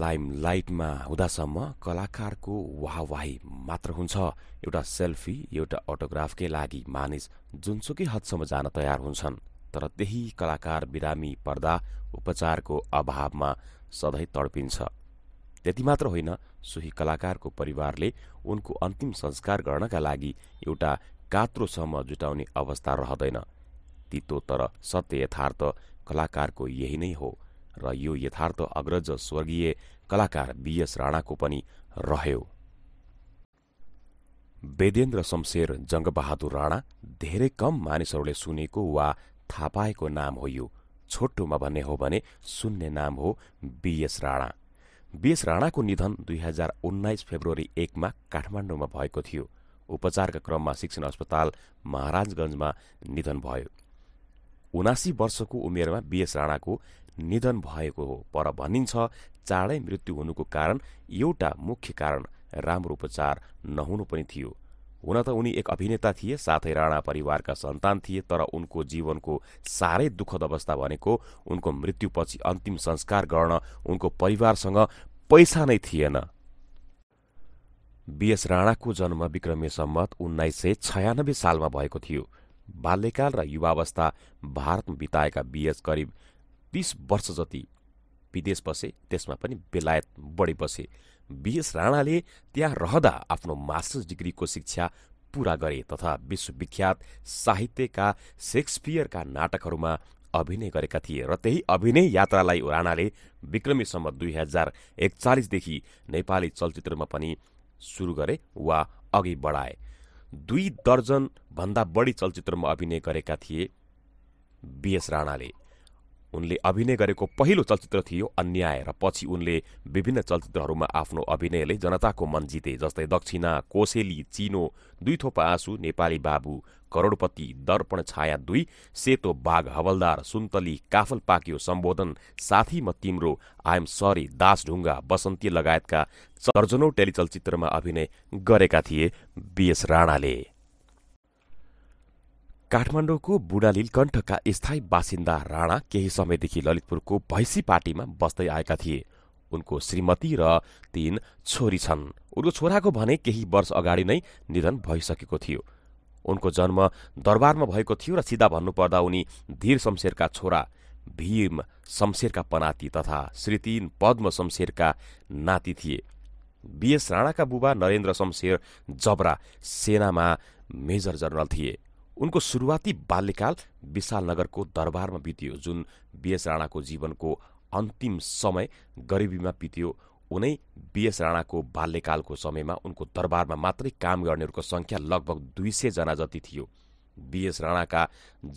लाइम लाइटमा हुँदासम्म कलाकारको वाहवाही मात्र हुन्छ एउटा सेल्फी एउटा अटोग्राफकै लागि मानिस जुनसुकै हदसम्म जान तयार हुन्छन् तर त्यही कलाकार बिरामी पर्दा उपचारको अभावमा सधैँ तडपिन्छ त्यति मात्र होइन सोही कलाकारको परिवारले उनको अन्तिम संस्कार गर्नका लागि एउटा कात्रोसम्म जुटाउने अवस्था रहँदैन तितो तर सत्य यथार्थ कलाकारको यही नै हो र यो यथार्थ अग्रज स्वर्गीय कलाकार बीएस राणाको पनि रह्यो वेदेन्द्र शमशेर जङ्गबहादुर राणा धेरै कम मानिसहरूले सुनेको वा थाहा पाएको नाम हो यो छोटोमा भन्ने हो भने सुन्ने नाम हो बीएस राणा बीएस राणाको निधन दुई हजार उन्नाइस फेब्रुअरी एकमा काठमाडौँमा भएको थियो उपचारका क्रममा शिक्षण अस्पताल महाराजगञ्जमा निधन भयो उनासी वर्षको उमेरमा बीएस राणाको निधन भएको हो पर भनिन्छ चाँडै मृत्यु हुनुको कारण एउटा मुख्य कारण राम्रो उपचार नहुनु पनि थियो हुन त उनी एक अभिनेता थिए साथै राणा परिवारका सन्तान थिए तर उनको जीवनको साह्रै दुःखद अवस्था भनेको उनको मृत्युपछि अन्तिम संस्कार गर्न उनको परिवारसँग पैसा नै थिएन बीएस राणाको जन्म विक्रमे सम्मत उन्नाइस सय छयानब्बे सालमा भएको थियो बाल्यकाल र युवावस्था भारतमा बिताएका बीएस करिब बीस वर्ष जति विदेश बसे त्यसमा पनि बेलायत बढी बसे बिएस राणाले त्यहाँ रहदा आफ्नो मास्टर्स डिग्रीको शिक्षा पूरा गरे तथा विश्वविख्यात साहित्यका सेक्सपियरका नाटकहरूमा अभिनय गरेका थिए र त्यही अभिनय यात्रालाई राणाले विक्रमीसम्म दुई हजार एकचालिसदेखि नेपाली चलचित्रमा पनि सुरु गरे वा अघि बढाए दुई दर्जनभन्दा बढी चलचित्रमा अभिनय गरेका थिए बिएस राणाले उनले अभिनय गरेको पहिलो चलचित्र थियो अन्याय र पछि उनले विभिन्न चलचित्रहरूमा आफ्नो अभिनयले जनताको मन जिते जस्तै दक्षिणा कोसेली चिनो दुई थोपा आँसु नेपाली बाबु करोडपति दर्पण छाया दुई सेतो बाघ हवलदार सुन्तली काफल पाक्यो सम्बोधन साथी म तिम्रो आइएम सरी दास ढुङ्गा बसन्ती लगायतका दर्जनौ टेलिचलचित्रमा अभिनय गरेका थिए बीएस राणाले काठमाडौँको कण्ठका स्थायी बासिन्दा राणा केही समयदेखि ललितपुरको भैँसी पार्टीमा बस्दै आएका थिए उनको श्रीमती र तीन छोरी छन् उनको छोराको भने केही वर्ष अगाडि नै निधन भइसकेको थियो उनको जन्म दरबारमा भएको थियो र सिधा भन्नुपर्दा उनी धीर शमशेरका छोरा भीम शमशेरका पनाती तथा श्री श्रीतीन पद्म शमशेरका नाति थिए बीएस राणाका बुबा नरेन्द्र शमशेर जबरा सेनामा मेजर जनरल थिए उनको सुरुवाती बाल्यकाल विशालनगरको दरबारमा बित्यो जुन बिएस राणाको जीवनको अन्तिम समय गरिबीमा बित्यो उनै बिएस राणाको बाल्यकालको समयमा उनको दरबारमा मात्रै काम गर्नेहरूको सङ्ख्या लगभग दुई सयजना जति थियो बिएस राणाका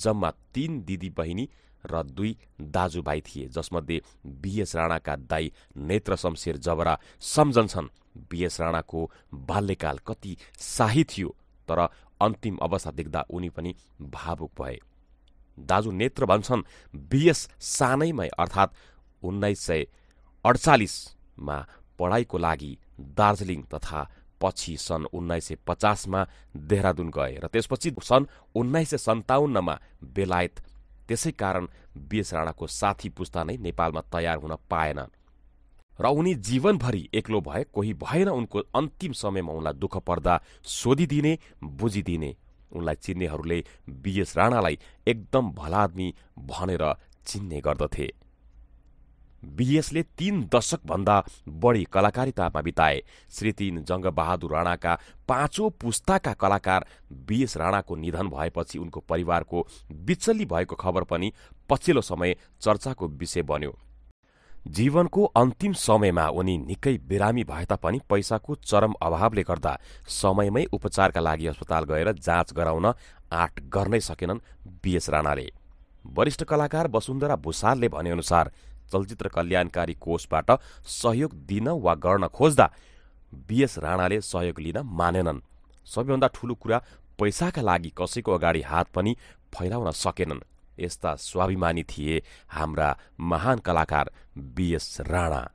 जम्मा तीन दिदी बहिनी र दुई दाजुभाइ थिए जसमध्ये बिएस राणाका दाई नेत्र शमशेर जबरा सम्झन्छन् बिएस राणाको बाल्यकाल कति शाही थियो तर अन्तिम अवस्था देख्दा उनी पनि भावुक भए दाजु नेत्र भन्छन् बिएस सानैमै अर्थात् उन्नाइस सय अडचालिसमा पढाइको लागि दार्जिलिङ तथा पछि सन् उन्नाइस सय पचासमा देहरादुन गए र त्यसपछि सन् उन्नाइस सय सन्ताउन्नमा बेलायत त्यसै कारण बिएस राणाको साथी पुस्ता नै नेपालमा तयार हुन पाएनन् र उनी जीवनभरि एक्लो भए कोही भएन उनको अन्तिम समयमा उनलाई दुःख पर्दा सोधिदिने बुझिदिने उनलाई चिन्नेहरूले बिएस राणालाई एकदम भलादमी भनेर चिन्ने गर्दथे बिएसले तीन दशकभन्दा बढी कलाकारितामा बिताए श्री तीन जङ्गबहादुर राणाका पाँचौँ पुस्ताका कलाकार बिएस राणाको निधन भएपछि उनको परिवारको बिचल्ली भएको खबर पनि पछिल्लो समय चर्चाको विषय बन्यो जीवनको अन्तिम समयमा उनी निकै बिरामी भए तापनि पैसाको चरम अभावले गर्दा समयमै उपचारका लागि अस्पताल गएर जाँच गराउन आँट गर्नै सकेनन् बीएस राणाले वरिष्ठ कलाकार वसुन्धरा भूषालले भनेअनुसार चलचित्र कल्याणकारी कोषबाट सहयोग दिन वा गर्न खोज्दा बीएस राणाले सहयोग लिन मानेनन् सबैभन्दा ठूलो कुरा पैसाका लागि कसैको अगाडि हात पनि फैलाउन सकेनन् यस्ता स्वाभिमानी थिए हाम्रा महान कलाकार बीएस राणा